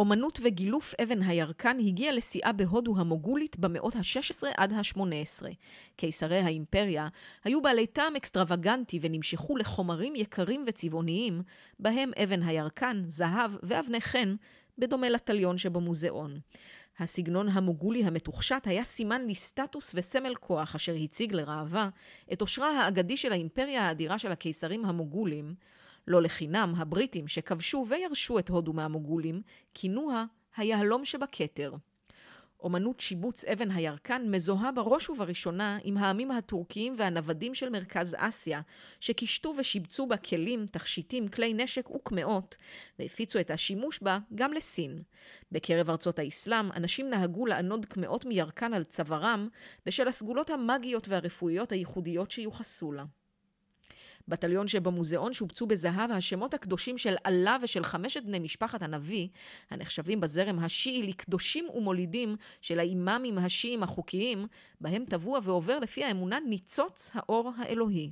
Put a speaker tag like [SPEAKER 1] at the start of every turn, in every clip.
[SPEAKER 1] אומנות וגילוף אבן הירקן הגיע לשיאה בהודו המוגולית במאות ה-16 עד ה-18. קיסרי האימפריה היו בעלי טעם אקסטרווגנטי ונמשכו לחומרים יקרים וצבעוניים, בהם אבן הירקן, זהב ואבני חן, בדומה לתליון שבמוזיאון. הסגנון המוגולי המתוחשט היה סימן לסטטוס וסמל כוח אשר הציג לראווה את עושרה האגדי של האימפריה האדירה של הקיסרים המוגולים, לא לחינם הבריטים שכבשו וירשו את הודו מהמוגולים, כינוה היהלום שבכתר. אומנות שיבוץ אבן הירקן מזוהה בראש ובראשונה עם העמים הטורקיים והנוודים של מרכז אסיה, שקישטו ושיבצו בה כלים, תכשיטים, כלי נשק וקמעות, והפיצו את השימוש בה גם לסין. בקרב ארצות האסלאם, אנשים נהגו לענוד קמעות מירקן על צווארם, בשל הסגולות המאגיות והרפואיות הייחודיות שיוחסו לה. בטליון שבמוזיאון שובצו בזהב השמות הקדושים של אללה ושל חמשת בני משפחת הנביא, הנחשבים בזרם השיעי לקדושים ומולידים של האימאמים השיעים החוקיים, בהם טבוע ועובר לפי האמונה ניצוץ האור האלוהי.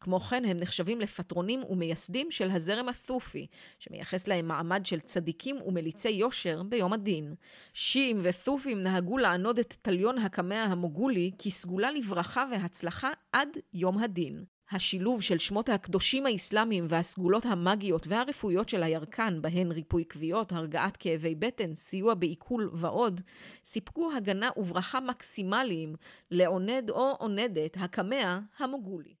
[SPEAKER 1] כמו כן, הם נחשבים לפטרונים ומייסדים של הזרם הסופי, שמייחס להם מעמד של צדיקים ומליצי יושר ביום הדין. שיעים וסופים נהגו לענוד את תליון הקמע המוגולי כסגולה לברכה והצלחה עד יום הדין. השילוב של שמות הקדושים האסלאמיים והסגולות המאגיות והרפואיות של הירקן, בהן ריפוי כוויות, הרגעת כאבי בטן, סיוע בעיכול ועוד, סיפקו הגנה וברכה מקסימליים לעונד או עונדת הקמע המוגולי.